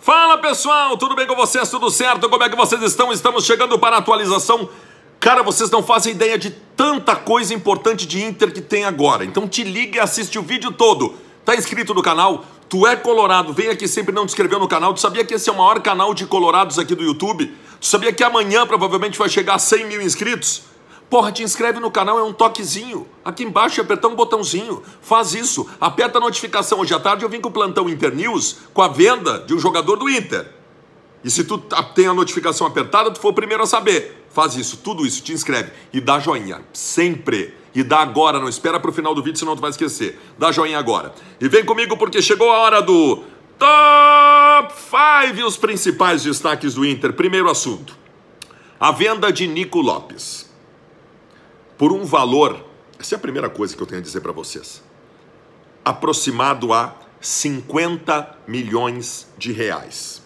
Fala pessoal, tudo bem com vocês? Tudo certo? Como é que vocês estão? Estamos chegando para a atualização. Cara, vocês não fazem ideia de tanta coisa importante de Inter que tem agora. Então te liga e assiste o vídeo todo. Tá inscrito no canal? Tu é colorado, vem aqui sempre não te inscreveu no canal. Tu sabia que esse é o maior canal de colorados aqui do YouTube? Tu sabia que amanhã provavelmente vai chegar a 100 mil inscritos? Porra, te inscreve no canal, é um toquezinho. Aqui embaixo é apertar um botãozinho. Faz isso. Aperta a notificação. Hoje à tarde eu vim com o plantão Inter News com a venda de um jogador do Inter. E se tu tá, tem a notificação apertada, tu for o primeiro a saber. Faz isso, tudo isso, te inscreve e dá joinha, sempre. E dá agora, não espera para o final do vídeo, senão tu vai esquecer. Dá joinha agora. E vem comigo porque chegou a hora do Top 5, os principais destaques do Inter. Primeiro assunto, a venda de Nico Lopes por um valor, essa é a primeira coisa que eu tenho a dizer para vocês, aproximado a 50 milhões de reais.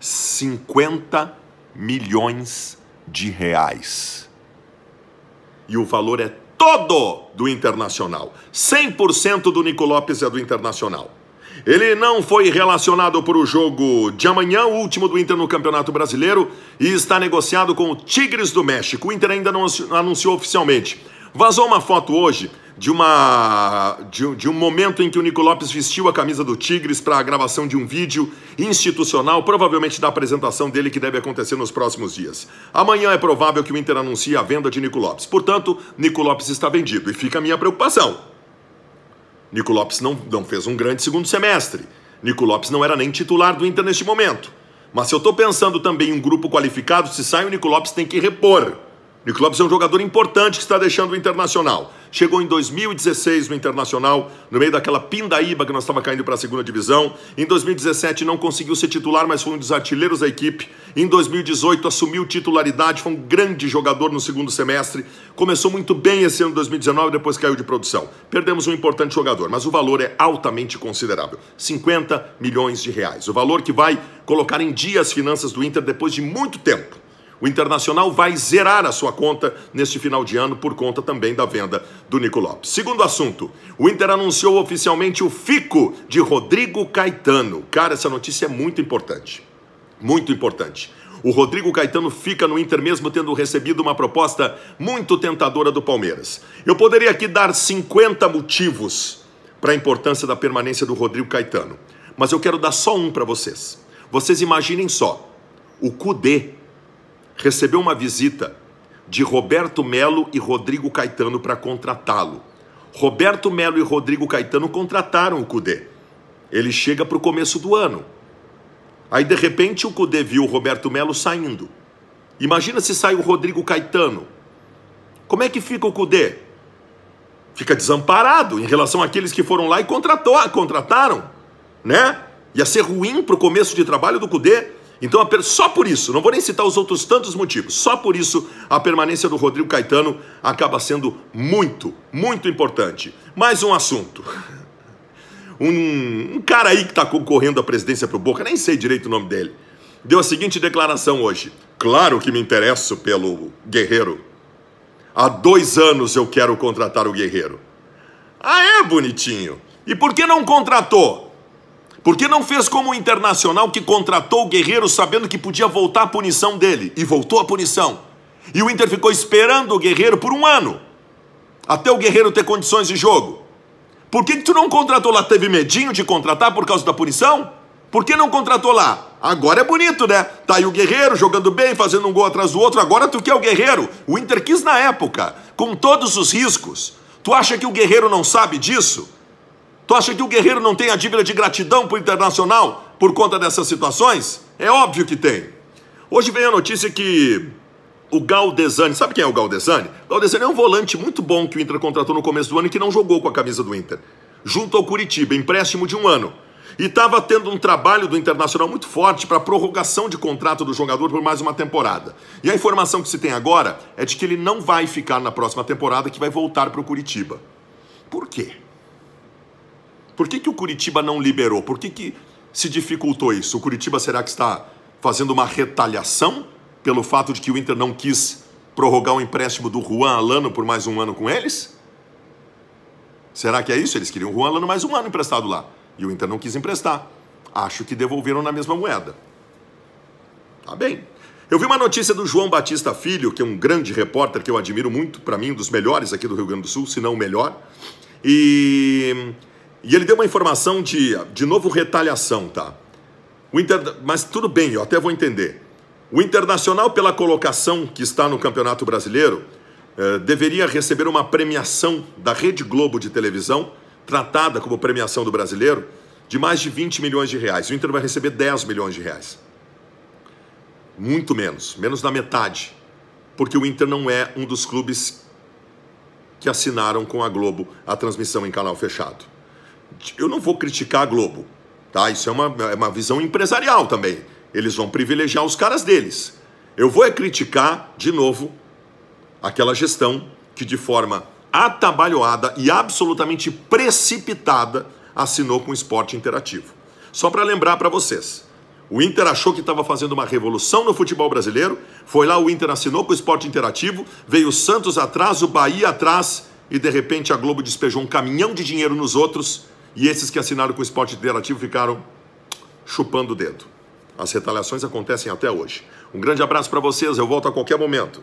50 milhões de reais. E o valor é todo do Internacional. 100% do Nico Lopes é do Internacional. Ele não foi relacionado para o jogo de amanhã, o último do Inter no Campeonato Brasileiro, e está negociado com o Tigres do México. O Inter ainda não anunciou oficialmente. Vazou uma foto hoje de, uma, de, de um momento em que o Nico Lopes vestiu a camisa do Tigres para a gravação de um vídeo institucional, provavelmente da apresentação dele que deve acontecer nos próximos dias. Amanhã é provável que o Inter anuncie a venda de Nico Lopes. Portanto, Nico Lopes está vendido e fica a minha preocupação. Nico Lopes não, não fez um grande segundo semestre. Nico Lopes não era nem titular do Inter neste momento. Mas se eu estou pensando também em um grupo qualificado, se sai o Nico Lopes tem que repor. Nico Lopes é um jogador importante que está deixando o Internacional chegou em 2016 no Internacional, no meio daquela pindaíba que nós estava caindo para a segunda divisão. Em 2017 não conseguiu ser titular, mas foi um dos artilheiros da equipe. Em 2018 assumiu titularidade, foi um grande jogador no segundo semestre. Começou muito bem esse ano de 2019, depois caiu de produção. Perdemos um importante jogador, mas o valor é altamente considerável. 50 milhões de reais. O valor que vai colocar em dia as finanças do Inter depois de muito tempo. O Internacional vai zerar a sua conta neste final de ano por conta também da venda do Nico Lopes. Segundo assunto, o Inter anunciou oficialmente o fico de Rodrigo Caetano. Cara, essa notícia é muito importante. Muito importante. O Rodrigo Caetano fica no Inter mesmo tendo recebido uma proposta muito tentadora do Palmeiras. Eu poderia aqui dar 50 motivos para a importância da permanência do Rodrigo Caetano, mas eu quero dar só um para vocês. Vocês imaginem só: o Cudê recebeu uma visita de Roberto Melo e Rodrigo Caetano para contratá-lo. Roberto Melo e Rodrigo Caetano contrataram o Cudê. Ele chega para o começo do ano. Aí, de repente, o Cudê viu o Roberto Melo saindo. Imagina se sai o Rodrigo Caetano. Como é que fica o Cudê? Fica desamparado em relação àqueles que foram lá e contratou, contrataram, né? Ia ser ruim para o começo de trabalho do Cudê. Então, só por isso, não vou nem citar os outros tantos motivos, só por isso a permanência do Rodrigo Caetano acaba sendo muito, muito importante. Mais um assunto. Um, um cara aí que está concorrendo à presidência para o Boca, nem sei direito o nome dele, deu a seguinte declaração hoje. Claro que me interesso pelo Guerreiro. Há dois anos eu quero contratar o Guerreiro. Ah, é, bonitinho. E por que não contratou? Por que não fez como o internacional que contratou o Guerreiro sabendo que podia voltar a punição dele? E voltou a punição. E o Inter ficou esperando o Guerreiro por um ano, até o Guerreiro ter condições de jogo. Por que, que tu não contratou lá? Teve medinho de contratar por causa da punição? Por que não contratou lá? Agora é bonito, né? Tá aí o Guerreiro jogando bem, fazendo um gol atrás do outro. Agora tu quer é o Guerreiro. O Inter quis na época, com todos os riscos. Tu acha que o Guerreiro não sabe disso? Tu acha que o guerreiro não tem a dívida de gratidão para o internacional por conta dessas situações? É óbvio que tem. Hoje vem a notícia que o Galdesani, sabe quem é o Galdesani? O Galdesani é um volante muito bom que o Inter contratou no começo do ano e que não jogou com a camisa do Inter. Junto ao Curitiba, empréstimo de um ano. E estava tendo um trabalho do Internacional muito forte para prorrogação de contrato do jogador por mais uma temporada. E a informação que se tem agora é de que ele não vai ficar na próxima temporada, que vai voltar para o Curitiba. Por quê? Por que, que o Curitiba não liberou? Por que, que se dificultou isso? O Curitiba será que está fazendo uma retaliação pelo fato de que o Inter não quis prorrogar o empréstimo do Juan Alano por mais um ano com eles? Será que é isso? Eles queriam o Juan Alano mais um ano emprestado lá. E o Inter não quis emprestar. Acho que devolveram na mesma moeda. Tá bem. Eu vi uma notícia do João Batista Filho, que é um grande repórter que eu admiro muito, para mim, um dos melhores aqui do Rio Grande do Sul, se não o melhor. E e ele deu uma informação de, de novo, retaliação, tá? O Inter, mas tudo bem, eu até vou entender. O Internacional, pela colocação que está no Campeonato Brasileiro, eh, deveria receber uma premiação da Rede Globo de televisão, tratada como premiação do brasileiro, de mais de 20 milhões de reais. O Inter vai receber 10 milhões de reais. Muito menos, menos da metade. Porque o Inter não é um dos clubes que assinaram com a Globo a transmissão em canal fechado eu não vou criticar a Globo, tá? Isso é uma, é uma visão empresarial também. Eles vão privilegiar os caras deles. Eu vou é criticar, de novo, aquela gestão que de forma atabalhoada e absolutamente precipitada assinou com o esporte interativo. Só para lembrar para vocês, o Inter achou que estava fazendo uma revolução no futebol brasileiro, foi lá, o Inter assinou com o esporte interativo, veio o Santos atrás, o Bahia atrás e de repente a Globo despejou um caminhão de dinheiro nos outros e esses que assinaram com o esporte interativo ficaram chupando o dedo. As retaliações acontecem até hoje. Um grande abraço para vocês, eu volto a qualquer momento.